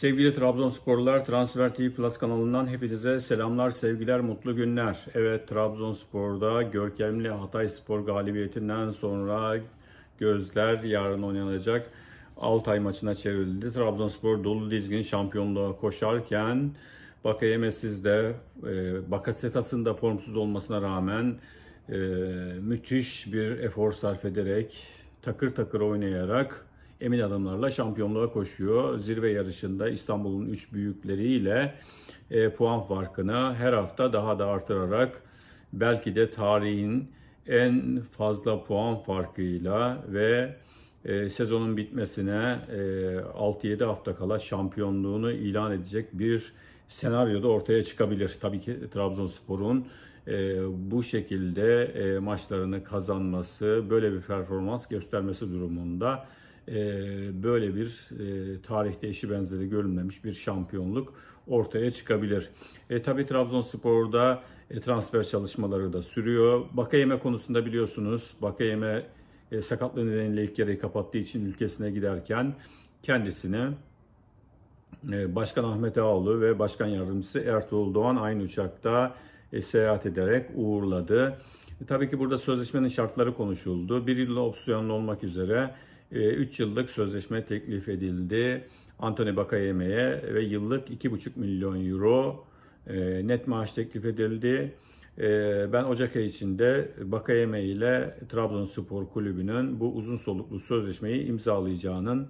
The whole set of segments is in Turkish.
Sevgili Trabzonsporlular Transfer TV Plus kanalından hepinize selamlar, sevgiler, mutlu günler. Evet Trabzonspor'da görkemli Hatay Spor galibiyetinden sonra gözler yarın oynanacak Altay maçına çevrildi. Trabzonspor dolu dizgin şampiyonluğa koşarken Bakayemesiz de e, Bakasetas'ın da formsuz olmasına rağmen e, müthiş bir efor sarf ederek takır takır oynayarak emin adımlarla şampiyonluğa koşuyor. Zirve yarışında İstanbul'un üç büyükleriyle e, puan farkını her hafta daha da artırarak belki de tarihin en fazla puan farkıyla ve e, sezonun bitmesine e, 6-7 hafta kala şampiyonluğunu ilan edecek bir senaryoda ortaya çıkabilir. Tabii ki Trabzonspor'un e, bu şekilde e, maçlarını kazanması, böyle bir performans göstermesi durumunda ee, böyle bir e, tarihte eşi benzeri görülmemiş bir şampiyonluk ortaya çıkabilir. E, tabii Trabzonspor'da e, transfer çalışmaları da sürüyor. Bakayeme konusunda biliyorsunuz Bakayeme e, sakatlığı nedeniyle ilk yarıyı kapattığı için ülkesine giderken kendisine e, Başkan Ahmet Ağoğlu ve Başkan Yardımcısı Ertuğrul Doğan aynı uçakta e, seyahat ederek uğurladı. E, tabii ki burada sözleşmenin şartları konuşuldu. Bir yıl opsiyonlu olmak üzere 3 e, yıllık sözleşme teklif edildi. Anthony Bakayeme'ye ve yıllık 2,5 milyon euro e, net maaş teklif edildi. Ben Ocak ayı içinde Bakayeme ile Trabzonspor Kulübü'nün bu uzun soluklu sözleşmeyi imzalayacağının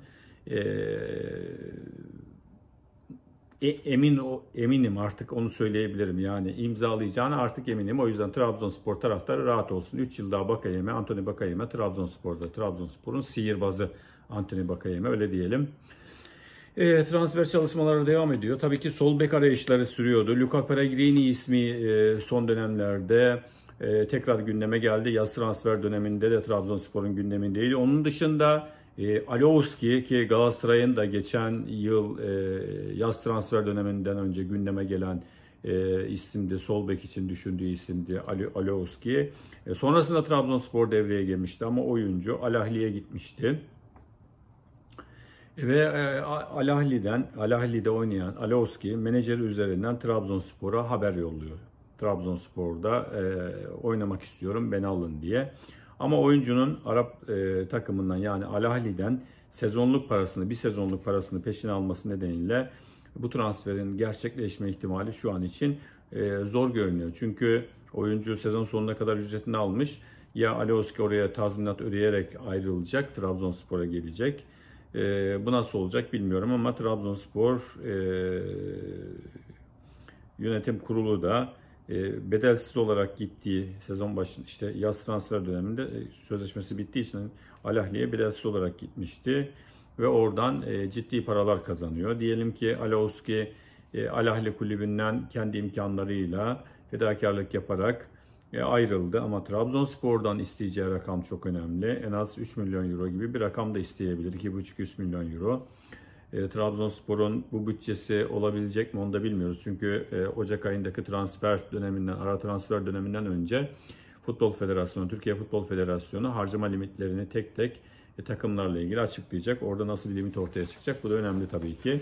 e, emin o eminim artık onu söyleyebilirim. Yani imzalayacağını artık eminim. O yüzden Trabzonspor taraftarı rahat olsun. 3 yıl daha Bakayeme, Antony Bakayeme Trabzonspor'da. Trabzonspor'un sihirbazı Antony Bakayeme öyle diyelim. E, transfer çalışmaları devam ediyor. Tabii ki sol bek arayışları sürüyordu. Luca Pellegrini ismi e, son dönemlerde e, tekrar gündeme geldi. Yaz transfer döneminde de Trabzonspor'un gündemindeydi. Onun dışında e, Alowski ki Galatasaray'ın da geçen yıl e, yaz transfer döneminden önce gündeme gelen e, isimdi. Sol bek için düşündüğü isimdi Ali Alowski. E, sonrasında Trabzonspor devreye girmişti ama oyuncu Alahli'ye gitmişti. E, ve e, Alahli'den, Alahli'de oynayan Alowski menajeri üzerinden Trabzonspor'a haber yolluyor. Trabzonspor'da e, oynamak istiyorum beni alın diye. Ama oyuncunun Arap e, takımından yani Al Ahli'den sezonluk parasını, bir sezonluk parasını peşine alması nedeniyle bu transferin gerçekleşme ihtimali şu an için e, zor görünüyor. Çünkü oyuncu sezon sonuna kadar ücretini almış. Ya Alioski oraya tazminat ödeyerek ayrılacak, Trabzonspor'a gelecek. E, bu nasıl olacak bilmiyorum ama Trabzonspor e, yönetim kurulu da ee, bedelsiz olarak gittiği sezon başında işte yaz transfer döneminde e, sözleşmesi bittiği için Alahli'ye bedelsiz olarak gitmişti ve oradan e, ciddi paralar kazanıyor. Diyelim ki Alaoski e, Alahli kulübünden kendi imkanlarıyla fedakarlık yaparak ayrıldı ama Trabzonspor'dan isteyeceği rakam çok önemli. En az 3 milyon euro gibi bir rakam da isteyebilir. 2,5-3 milyon euro. E, Trabzonspor'un bu bütçesi olabilecek mi onu da bilmiyoruz. Çünkü e, Ocak ayındaki transfer döneminden, ara transfer döneminden önce Futbol Federasyonu, Türkiye Futbol Federasyonu harcama limitlerini tek tek e, takımlarla ilgili açıklayacak. Orada nasıl bir limit ortaya çıkacak bu da önemli tabii ki.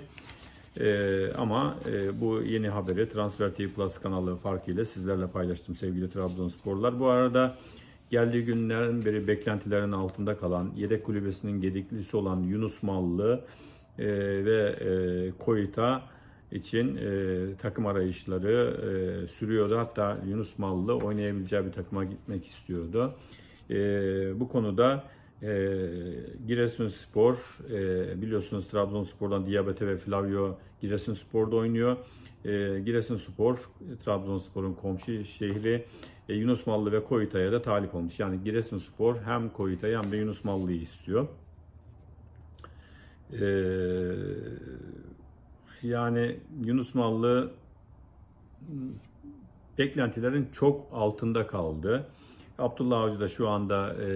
Ee, ama e, bu yeni haberi Transfer TV Plus kanalı farkıyla sizlerle paylaştım sevgili Trabzonsporlar. Bu arada geldiği günlerden beri beklentilerin altında kalan yedek kulübesinin gediklisi olan Yunus Mallı e, ve e, Koyita için e, takım arayışları e, sürüyordu. Hatta Yunus Mallı oynayabileceği bir takıma gitmek istiyordu. E, bu konuda e, Giresunspor e, biliyorsunuz Trabzonspor'dan Diabete ve Flavio Giresunspor'da oynuyor. E, Giresunspor Trabzonspor'un komşu şehri e, Yunus Mallı ve Koyita'ya da talip olmuş. Yani Giresunspor hem Koyita'yı hem de Yunus Mallı'yı istiyor. Ee, yani Yunus Mallı hmm, beklentilerin çok altında kaldı. Abdullah Avcı da şu anda e,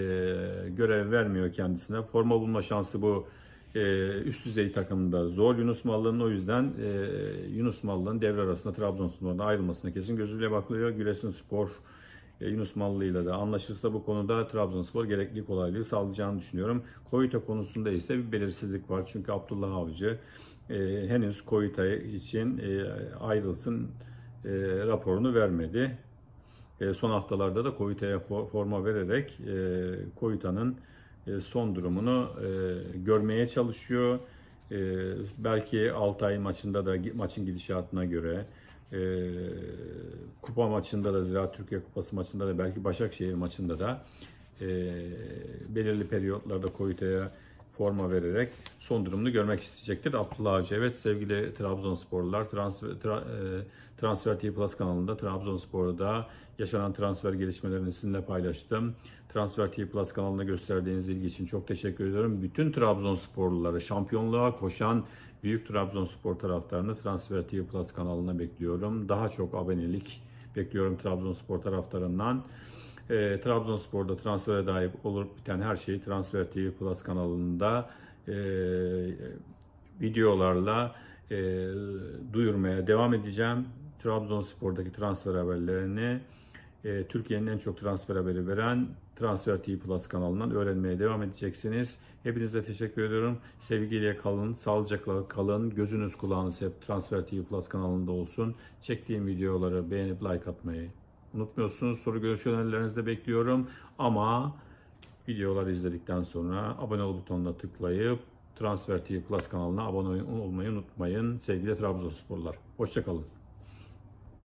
görev vermiyor kendisine. Forma bulma şansı bu e, üst düzey takımında zor. Yunus Mallı'nın o yüzden e, Yunus Mallı'nın devre arasında Trabzonspor'dan ayrılmasına kesin gözüyle bakılıyor. Giresun Spor e, Yunus Mallı ile de anlaşırsa bu konuda Trabzonspor gerekli kolaylığı sağlayacağını düşünüyorum. Koyuta konusunda ise bir belirsizlik var. Çünkü Abdullah Avcı e, henüz Koyuta için e, ayrılsın e, raporunu vermedi. E, son haftalarda da Koyuta'ya forma vererek e, Koyuta'nın e, son durumunu e, görmeye çalışıyor. Ee, belki Altay maçında da maçın gidişatına göre e, kupa maçında da Zira Türkiye Kupası maçında da belki Başakşehir maçında da e, belirli periyotlarda Koyuta'ya forma vererek son durumunu görmek isteyecektir. Abdullah Avcı evet sevgili Trabzonsporlular transfer, tra, e, transfer TV Plus kanalında Trabzonspor'da yaşanan transfer gelişmelerini sizinle paylaştım. Transfer TV Plus kanalına gösterdiğiniz ilgi için çok teşekkür ediyorum. Bütün Trabzonsporluları şampiyonluğa koşan büyük Trabzonspor taraftarını Transfer TV Plus kanalına bekliyorum. Daha çok abonelik bekliyorum Trabzonspor taraftarından. E, Trabzonspor'da transfere dair olup biten her şeyi Transfer TV Plus kanalında e, videolarla e, duyurmaya devam edeceğim. Trabzonspor'daki transfer haberlerini e, Türkiye'nin en çok transfer haberi veren Transfer TV Plus kanalından öğrenmeye devam edeceksiniz. Hepinize teşekkür ediyorum. Sevgiyle kalın, sağlıcakla kalın. Gözünüz kulağınız hep Transfer TV Plus kanalında olsun. Çektiğim videoları beğenip like atmayı Unutmuyorsunuz soru görüş önerilerinizde bekliyorum. Ama videolar izledikten sonra abone ol butonuna tıklayıp Transfer TV Plus kanalına abone olmayı unutmayın. Sevgili Trabzonsporlar. Hoşçakalın.